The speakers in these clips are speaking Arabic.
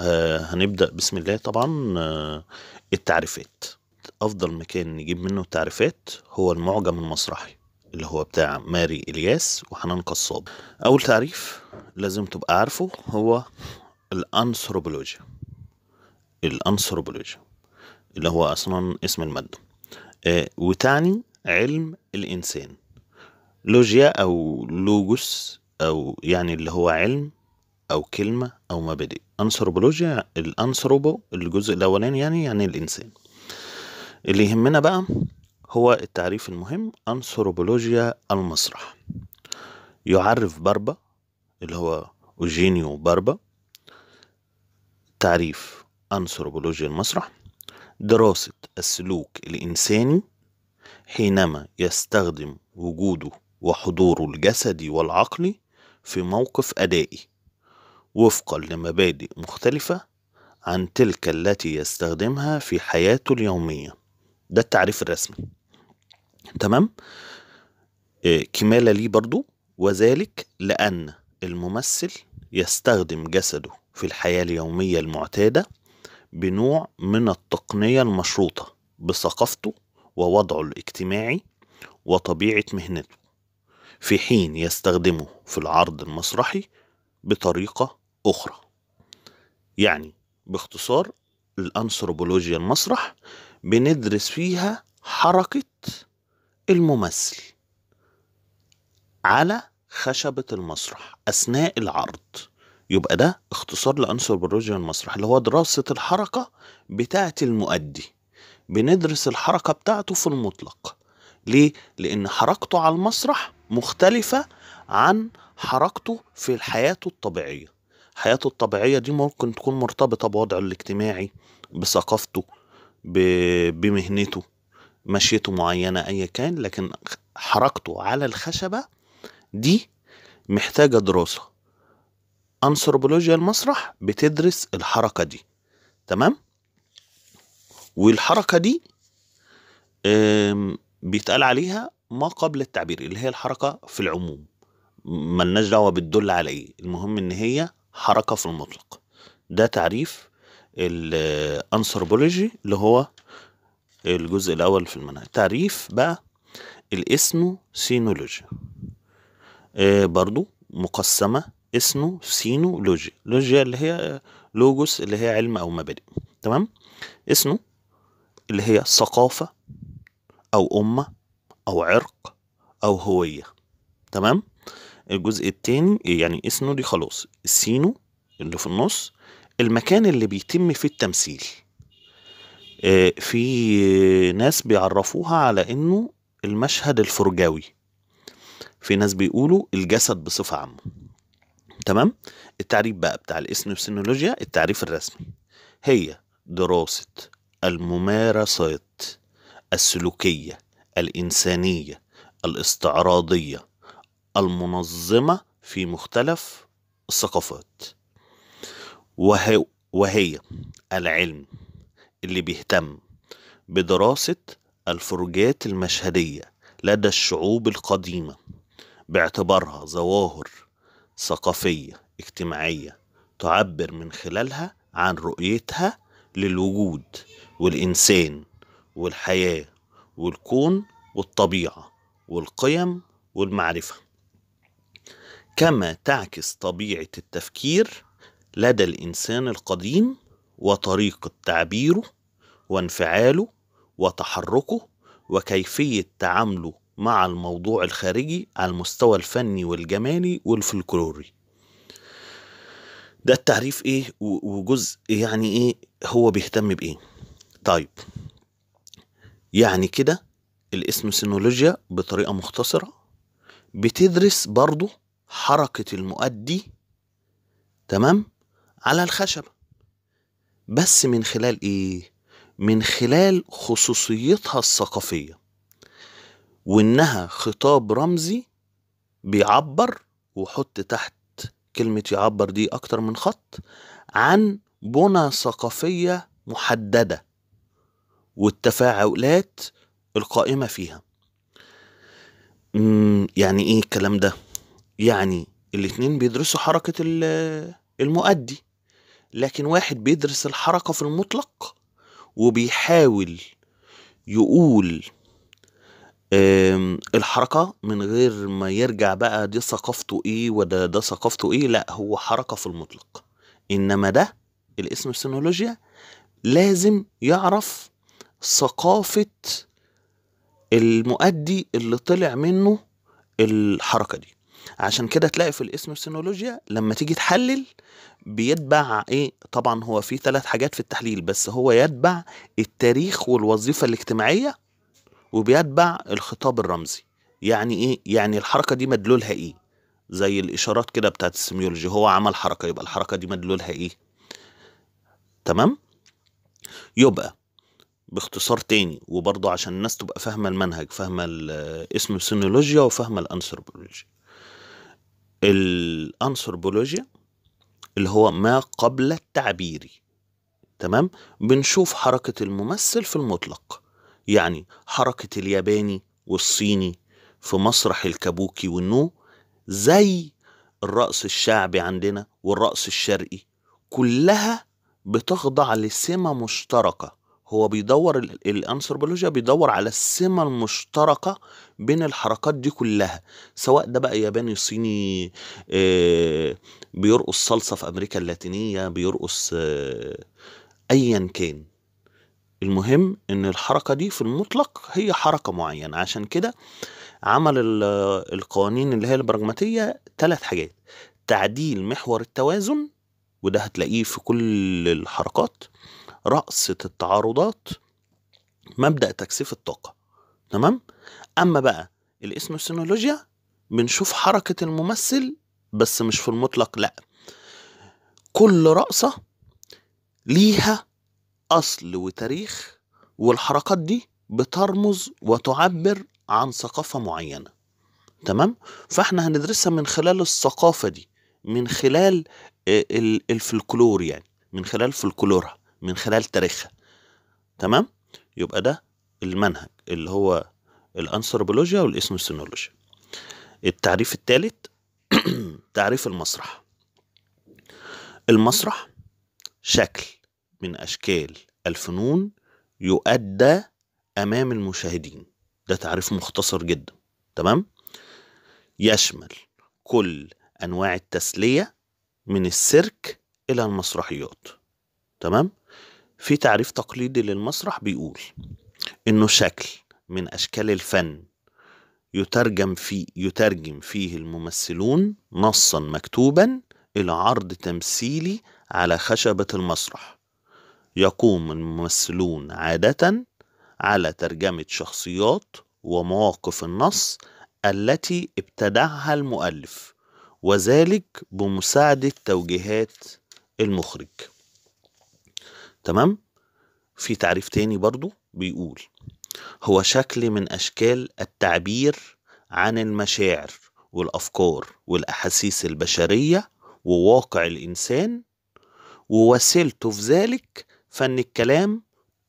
آه، هنبدأ بسم الله طبعا آه، التعريفات أفضل مكان نجيب منه التعريفات هو المعجم المسرحي اللي هو بتاع ماري إلياس وحنان قصاب أول تعريف لازم تبقى عارفه هو الأنثروبولوجيا الأنثروبولوجيا اللي هو أصلا اسم المادة آه وتعني علم الإنسان لوجيا أو لوجوس أو يعني اللي هو علم أو كلمة أو مبادئ أنثروبولوجيا الأنثروبو الجزء الأولاني يعني يعني الإنسان اللي يهمنا بقى هو التعريف المهم أنثروبولوجيا المسرح يعرف باربا اللي هو أوجينيو باربا تعريف أنثروبولوجيا المسرح دراسة السلوك الإنساني حينما يستخدم وجوده وحضوره الجسدي والعقلي في موقف أدائي وفقا لمبادئ مختلفة عن تلك التي يستخدمها في حياته اليومية ده التعريف الرسمي تمام آه، كمالة ليه برضو وذلك لأن الممثل يستخدم جسده في الحياة اليومية المعتادة بنوع من التقنية المشروطة بثقافته ووضعه الاجتماعي وطبيعة مهنته في حين يستخدمه في العرض المسرحي بطريقة أخرى يعني باختصار الأنثروبولوجيا المسرح بندرس فيها حركة الممثل على خشبة المسرح أثناء العرض يبقى ده اختصار لأنثروبولوجيا المسرح اللي هو دراسة الحركة بتاعة المؤدي بندرس الحركة بتاعته في المطلق ليه؟ لأن حركته على المسرح مختلفة عن حركته في حياته الطبيعية حياته الطبيعية دي ممكن تكون مرتبطة بوضعه الاجتماعي بثقافته بمهنته مشيته معينة أيا كان لكن حركته على الخشبة دي محتاجة دراسة أنثروبولوجيا المسرح بتدرس الحركة دي تمام والحركة دي بيتقال عليها ما قبل التعبير اللي هي الحركة في العموم ملناش دعوه بتدل على ايه المهم ان هي حركه في المطلق ده تعريف الانثروبولوجي اللي هو الجزء الاول في المنهج تعريف بقى الاسم سينولوجي آه برضو مقسمه اسمه سينولوجيا لوجيا اللي هي لوجوس اللي هي علم او مبادئ تمام اسمه اللي هي ثقافه او امه او عرق او هويه تمام الجزء التاني يعني اسنو دي خلاص السينو اللي في النص المكان اللي بيتم فيه التمثيل آه، في ناس بيعرفوها على انه المشهد الفرجاوي في ناس بيقولوا الجسد بصفة عامة تمام التعريف بقى بتاع الاسنوسينولوجيا التعريف الرسمي هي دراسة الممارسات السلوكية الإنسانية الاستعراضية المنظمة في مختلف الثقافات وهي, وهي العلم اللي بيهتم بدراسة الفروجات المشهدية لدى الشعوب القديمة باعتبارها ظواهر ثقافية اجتماعية تعبر من خلالها عن رؤيتها للوجود والإنسان والحياة والكون والطبيعة والقيم والمعرفة كما تعكس طبيعة التفكير لدى الإنسان القديم وطريقة تعبيره وانفعاله وتحركه وكيفية تعامله مع الموضوع الخارجي على المستوى الفني والجمالي والفلكلوري ده التعريف ايه وجزء يعني ايه هو بيهتم بايه طيب يعني كده الاسم سينولوجيا بطريقه مختصره بتدرس برضه حركة المؤدي تمام على الخشب بس من خلال ايه من خلال خصوصيتها الثقافية وانها خطاب رمزي بيعبر وحط تحت كلمة يعبر دي اكتر من خط عن بنى ثقافية محددة والتفاعلات القائمة فيها يعني ايه الكلام ده يعني الاتنين بيدرسوا حركة المؤدي لكن واحد بيدرس الحركة في المطلق وبيحاول يقول الحركة من غير ما يرجع بقى دي ثقافته ايه وده ده ثقافته ايه لا هو حركة في المطلق انما ده الاسم السينولوجيا لازم يعرف ثقافة المؤدي اللي طلع منه الحركة دي عشان كده تلاقي في الاسمسينولوجيا لما تيجي تحلل بيتبع ايه طبعا هو في ثلاث حاجات في التحليل بس هو يتبع التاريخ والوظيفه الاجتماعيه وبيتبع الخطاب الرمزي يعني ايه يعني الحركه دي مدلولها ايه زي الاشارات كده بتاعت السيميولوجي هو عمل حركه يبقى الحركه دي مدلولها ايه تمام يبقى باختصار تاني وبرضه عشان الناس تبقى فاهمه المنهج فاهمه الاسم سينولوجيا وفاهمه الانثروبولوجيا الانثروبولوجيا اللي هو ما قبل التعبيري تمام بنشوف حركة الممثل في المطلق يعني حركة الياباني والصيني في مسرح الكابوكي والنو زي الرقص الشعبي عندنا والرقص الشرقي كلها بتخضع لسمة مشتركة هو بيدور الانثروبولوجيا بيدور على السمه المشتركه بين الحركات دي كلها سواء ده بقى ياباني صيني آه، بيرقص صلصه في امريكا اللاتينيه بيرقص آه، ايا كان المهم ان الحركه دي في المطلق هي حركه معينه عشان كده عمل القوانين اللي هي البراجماتيه ثلاث حاجات تعديل محور التوازن وده هتلاقيه في كل الحركات رأسة التعارضات مبدأ تكثيف الطاقة تمام أما بقى الإسموسينولوجيا بنشوف حركة الممثل بس مش في المطلق لأ كل رقصة ليها أصل وتاريخ والحركات دي بترمز وتعبر عن ثقافة معينة تمام فاحنا هندرسها من خلال الثقافة دي من خلال الفلكلور يعني من خلال فلكلورها من خلال تاريخها تمام يبقى ده المنهج اللي هو الانثروبولوجيا والاثنوسينولوجيا التعريف الثالث تعريف المسرح المسرح شكل من اشكال الفنون يؤدى امام المشاهدين ده تعريف مختصر جدا تمام يشمل كل انواع التسليه من السيرك الى المسرحيات تمام في تعريف تقليدي للمسرح بيقول انه شكل من اشكال الفن يترجم فيه يترجم فيه الممثلون نصا مكتوبا الى عرض تمثيلي على خشبة المسرح يقوم الممثلون عادة على ترجمة شخصيات ومواقف النص التي ابتدعها المؤلف وذلك بمساعدة توجيهات المخرج تمام في تعريف تاني برضو بيقول هو شكل من أشكال التعبير عن المشاعر والأفكار والأحاسيس البشرية وواقع الإنسان ووسيلته في ذلك فن الكلام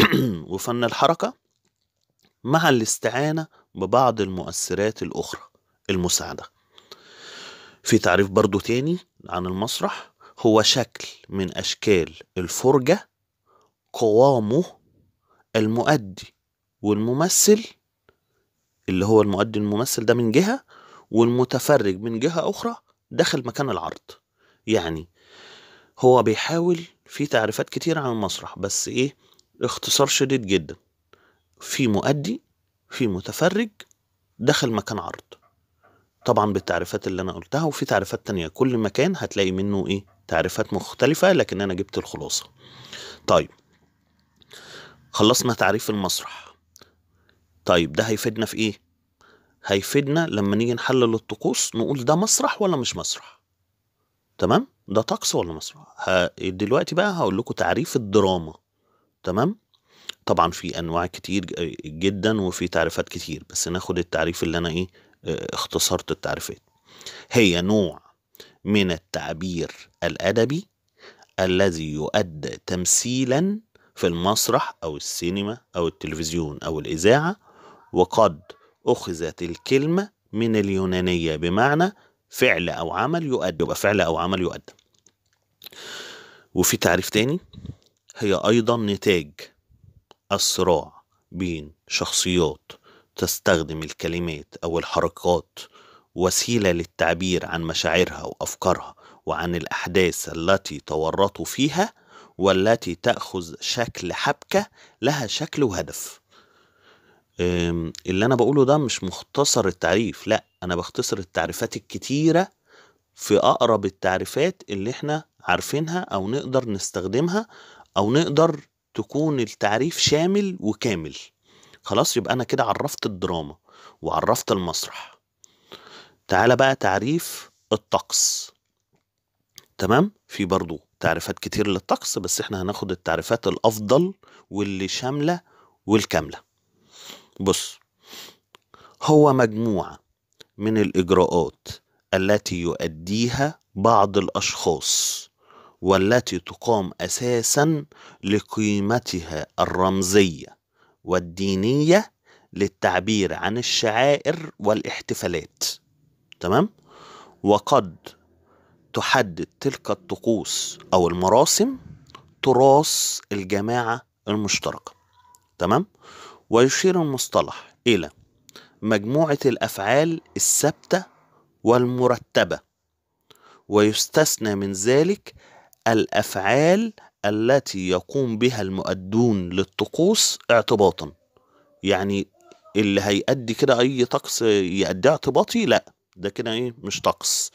وفن الحركة مع الاستعانة ببعض المؤثرات الأخرى المساعدة في تعريف برضو تاني عن المسرح هو شكل من أشكال الفرجة قوامه المؤدي والممثل اللي هو المؤدي الممثل ده من جهة والمتفرج من جهة أخرى داخل مكان العرض يعني هو بيحاول في تعريفات كتير عن المسرح بس إيه اختصار شديد جدا في مؤدي في متفرج داخل مكان عرض طبعا بالتعريفات اللي أنا قلتها وفي تعريفات تانية كل مكان هتلاقي منه إيه تعريفات مختلفة لكن أنا جبت الخلاصة طيب خلصنا تعريف المسرح طيب ده هيفيدنا في ايه هيفيدنا لما نيجي نحلل الطقوس نقول ده مسرح ولا مش مسرح تمام ده طقس ولا مسرح دلوقتي بقى هقول لكم تعريف الدراما تمام طبعا في انواع كتير جدا وفي تعريفات كتير بس ناخد التعريف اللي انا ايه اختصرت التعريفات هي نوع من التعبير الادبي الذي يؤدى تمثيلا في المسرح أو السينما أو التلفزيون أو الإذاعة وقد أخذت الكلمة من اليونانية بمعنى فعل أو عمل يؤدى يبقى فعل أو عمل يؤدى وفي تعريف تاني هي أيضا نتاج الصراع بين شخصيات تستخدم الكلمات أو الحركات وسيلة للتعبير عن مشاعرها وأفكارها وعن الأحداث التي تورطوا فيها والتي تأخذ شكل حبكة لها شكل وهدف اللي أنا بقوله ده مش مختصر التعريف لا أنا بختصر التعريفات الكتيرة في أقرب التعريفات اللي احنا عارفينها أو نقدر نستخدمها أو نقدر تكون التعريف شامل وكامل خلاص يبقى أنا كده عرفت الدراما وعرفت المسرح تعال بقى تعريف الطقس تمام في برضو تعريفات كتير للطقس بس احنا هناخد التعريفات الافضل واللي شامله والكامله بص هو مجموعه من الاجراءات التي يؤديها بعض الاشخاص والتي تقام اساسا لقيمتها الرمزيه والدينيه للتعبير عن الشعائر والاحتفالات تمام وقد تحدد تلك الطقوس أو المراسم تراث الجماعة المشتركة تمام ويشير المصطلح إلى مجموعة الأفعال الثابتة والمرتبة ويستثنى من ذلك الأفعال التي يقوم بها المؤدون للطقوس اعتباطا يعني اللي هيأدي كده أي طقس يأدي اعتباطي لأ ده كده إيه مش طقس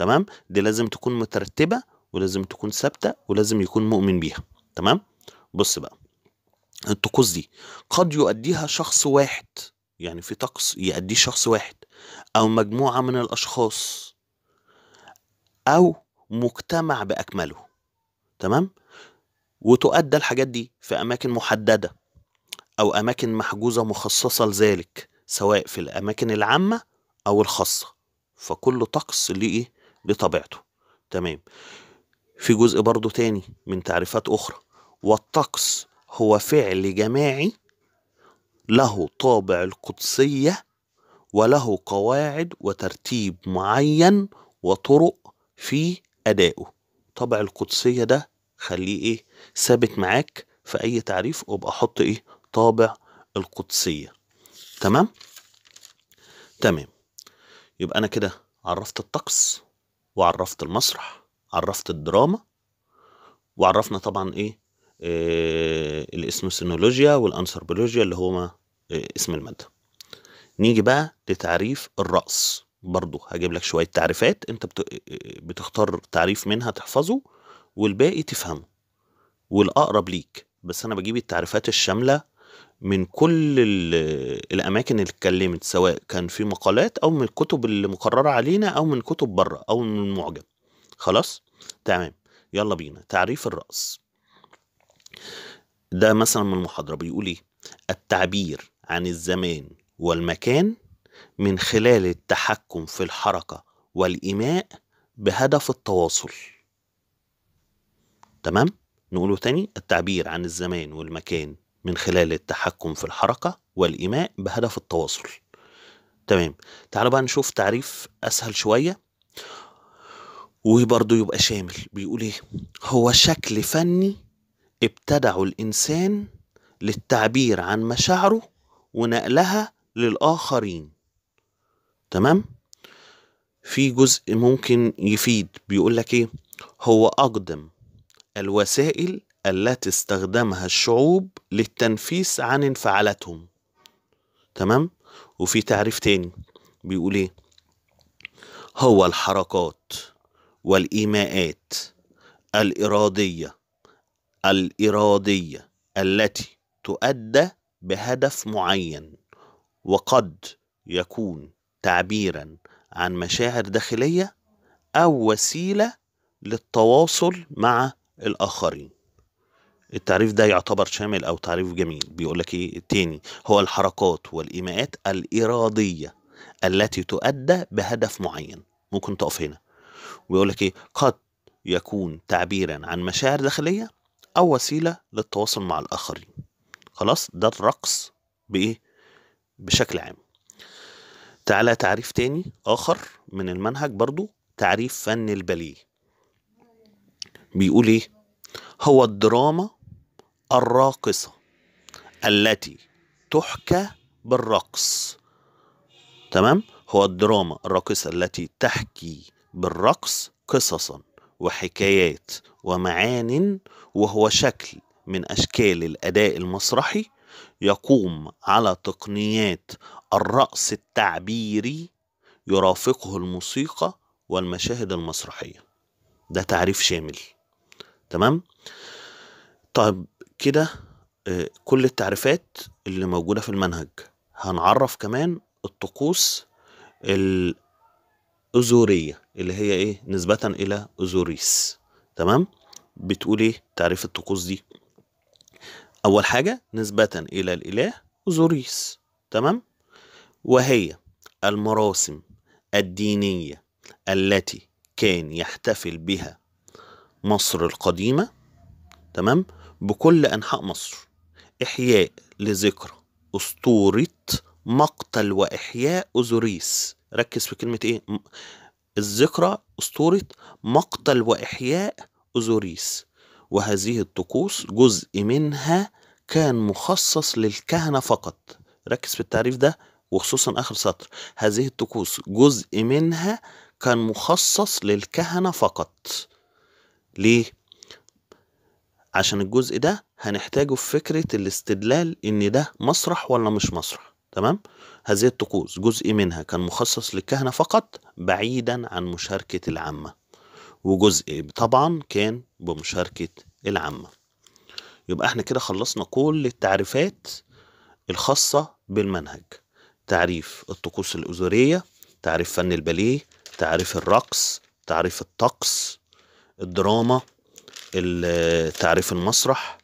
تمام دي لازم تكون مترتبه ولازم تكون ثابته ولازم يكون مؤمن بيها تمام بص بقى الطقوس دي قد يؤديها شخص واحد يعني في طقس يؤديه شخص واحد او مجموعه من الاشخاص او مجتمع باكمله تمام وتؤدى الحاجات دي في اماكن محدده او اماكن محجوزه مخصصه لذلك سواء في الاماكن العامه او الخاصه فكل طقس ليه إيه؟ بطبيعته تمام في جزء برضو تاني من تعريفات أخرى والطقس هو فعل جماعي له طابع القدسية وله قواعد وترتيب معين وطرق في أدائه طابع القدسية ده خليه إيه ثابت معاك في أي تعريف وابقى حط إيه طابع القدسية تمام تمام يبقى أنا كده عرفت الطقس وعرفت المسرح عرفت الدراما وعرفنا طبعا ايه آه، الاسم سينولوجيا والانثروبولوجيا اللي هما إيه اسم الماده نيجي بقى لتعريف الرأس برضو هجيب لك شوية تعريفات انت آه، بتختار تعريف منها تحفظه والباقي تفهمه والأقرب ليك بس أنا بجيب التعريفات الشاملة من كل الاماكن اللي اتكلمت سواء كان في مقالات او من الكتب اللي مقرره علينا او من كتب بره او من المعجم خلاص تمام يلا بينا تعريف الراس ده مثلا من المحاضره بيقول ايه التعبير عن الزمان والمكان من خلال التحكم في الحركه والايماء بهدف التواصل تمام نقوله تاني التعبير عن الزمان والمكان من خلال التحكم في الحركة والإيماء بهدف التواصل تمام تعالوا بقى نشوف تعريف أسهل شوية وبرضه يبقى شامل بيقول إيه هو شكل فني ابتدعه الإنسان للتعبير عن مشاعره ونقلها للآخرين تمام في جزء ممكن يفيد بيقول لك إيه هو أقدم الوسائل التي استخدمها الشعوب للتنفيس عن انفعالاتهم تمام وفي تعريف تاني بيقول ايه هو الحركات والايماءات الاراديه الاراديه التي تؤدى بهدف معين وقد يكون تعبيرا عن مشاعر داخليه او وسيله للتواصل مع الاخرين التعريف ده يعتبر شامل او تعريف جميل بيقول لك ايه تاني هو الحركات والايماءات الاراديه التي تؤدى بهدف معين ممكن تقف هنا ويقول لك ايه قد يكون تعبيرا عن مشاعر داخليه او وسيله للتواصل مع الاخرين خلاص ده الرقص بايه بشكل عام تعالى تعريف تاني اخر من المنهج برضو تعريف فن الباليه بيقول ايه هو الدراما الراقصة التي تحكى بالرقص تمام هو الدراما الراقصة التي تحكي بالرقص قصصا وحكايات ومعان وهو شكل من أشكال الأداء المسرحي يقوم على تقنيات الرقص التعبيري يرافقه الموسيقى والمشاهد المسرحية ده تعريف شامل تمام طيب كده آه، كل التعريفات اللي موجودة في المنهج هنعرف كمان الطقوس الأزورية اللي هي إيه نسبة إلى أزوريس تمام بتقول إيه تعريف الطقوس دي أول حاجة نسبة إلى الإله أزوريس تمام وهي المراسم الدينية التي كان يحتفل بها مصر القديمة تمام بكل أنحاء مصر إحياء لذكرى أسطورة مقتل وإحياء أوزوريس ركز في كلمة إيه الذكرى أسطورة مقتل وإحياء أوزوريس وهذه الطقوس جزء منها كان مخصص للكهنة فقط ركز في التعريف ده وخصوصا آخر سطر هذه الطقوس جزء منها كان مخصص للكهنة فقط ليه؟ عشان الجزء ده هنحتاجه في فكرة الاستدلال ان ده مسرح ولا مش مسرح تمام هذه الطقوس جزء منها كان مخصص للكهنة فقط بعيدا عن مشاركة العامة وجزء طبعا كان بمشاركة العامة يبقى احنا كده خلصنا كل التعريفات الخاصة بالمنهج تعريف الطقوس الأزورية تعريف فن الباليه تعريف الرقص تعريف الطقس الدراما تعريف المسرح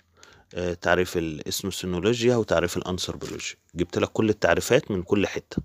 آه، تعريف الاسموسينولوجيا وتعريف الانثروبولوجيا جبت لك كل التعريفات من كل حته